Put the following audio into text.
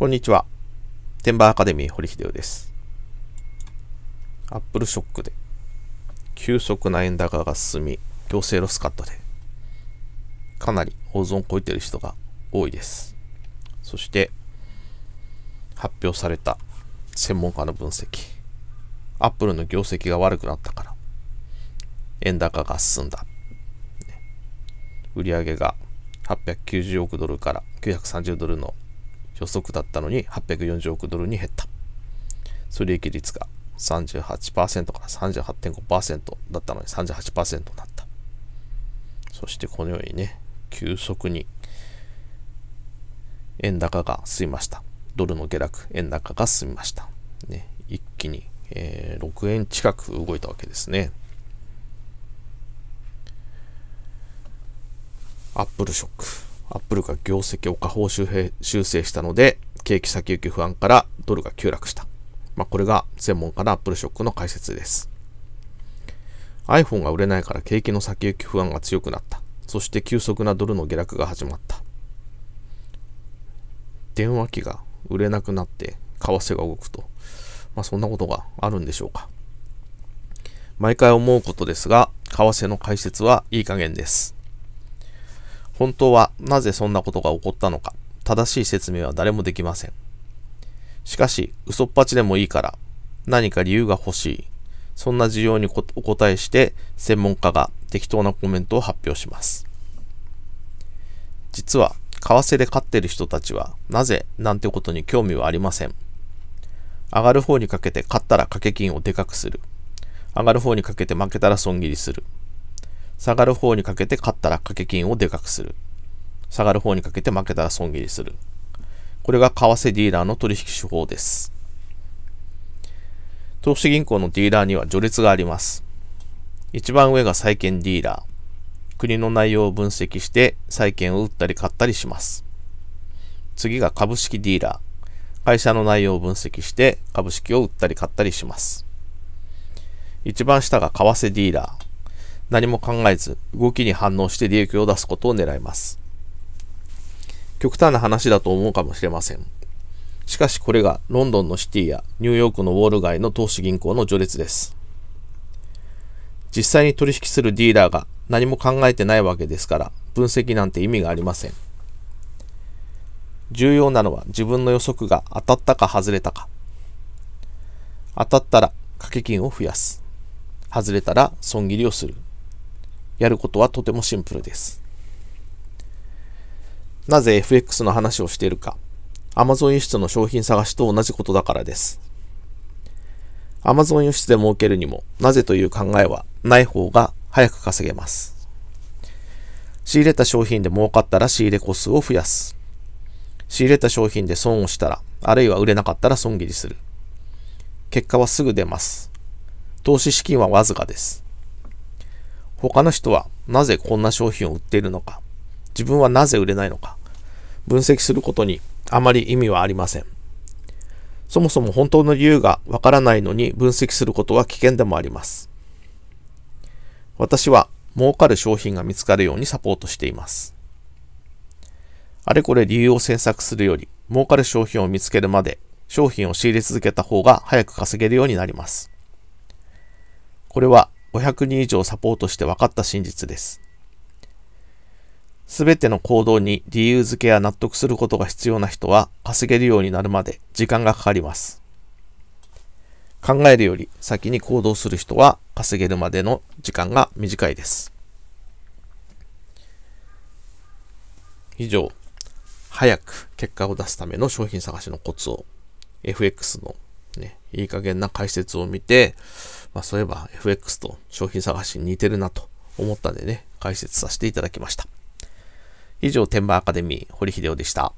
こんにちは。テンバーアカデミー堀秀夫です。アップルショックで、急速な円高が進み、強制ロスカットで、かなり大損超えてる人が多いです。そして、発表された専門家の分析。アップルの業績が悪くなったから、円高が進んだ。売上が890億ドルから930ドルの予測だったのに840億ドルに減った。それ利益率が38%から38.5%だったのに38%になった。そしてこのようにね、急速に円高が進みました。ドルの下落、円高が進みました。ね、一気に、えー、6円近く動いたわけですね。アップルショック。アップルが業績を下方修正修正したので、景気先行き不安からドルが急落した。まあ、これが専門家のアップルショックの解説です。iPhone が売れないから景気の先行き不安が強くなった。そして急速なドルの下落が始まった。電話機が売れなくなって為替が動くと。まあ、そんなことがあるんでしょうか。毎回思うことですが、為替の解説はいい加減です。本当はなぜそんなことが起こったのか、正しい説明は誰もできません。しかし、嘘っぱちでもいいから、何か理由が欲しい。そんな需要にお答えして、専門家が適当なコメントを発表します。実は、為替で勝ってる人たちは、なぜなんてことに興味はありません。上がる方にかけて勝ったら掛け金をでかくする。上がる方にかけて負けたら損切りする。下がる方にかけて勝ったら掛け金をでかくする。下がる方にかけて負けたら損切りする。これが為替ディーラーの取引手法です。投資銀行のディーラーには序列があります。一番上が債券ディーラー。国の内容を分析して債券を売ったり買ったりします。次が株式ディーラー。会社の内容を分析して株式を売ったり買ったりします。一番下が為替ディーラー。何も考えず、動きに反応して利益を出すことを狙います。極端な話だと思うかもしれません。しかしこれがロンドンのシティやニューヨークのウォール街の投資銀行の序列です。実際に取引するディーラーが何も考えてないわけですから、分析なんて意味がありません。重要なのは自分の予測が当たったか外れたか。当たったら掛け金を増やす。外れたら損切りをする。やることはとてもシンプルです。なぜ FX の話をしているか。Amazon 輸出の商品探しと同じことだからです。Amazon 輸出で儲けるにも、なぜという考えはない方が早く稼げます。仕入れた商品で儲かったら仕入れ個数を増やす。仕入れた商品で損をしたら、あるいは売れなかったら損切りする。結果はすぐ出ます。投資資金はわずかです。他の人はなぜこんな商品を売っているのか、自分はなぜ売れないのか、分析することにあまり意味はありません。そもそも本当の理由がわからないのに分析することは危険でもあります。私は儲かる商品が見つかるようにサポートしています。あれこれ理由を詮索するより、儲かる商品を見つけるまで商品を仕入れ続けた方が早く稼げるようになります。これは500人以上サポートして分かった真実です。すべての行動に理由付けや納得することが必要な人は稼げるようになるまで時間がかかります。考えるより先に行動する人は稼げるまでの時間が短いです。以上、早く結果を出すための商品探しのコツを FX のね、いい加減な解説を見て、まあそういえば FX と商品探しに似てるなと思ったんでね、解説させていただきました。以上、天馬アカデミー、堀秀夫でした。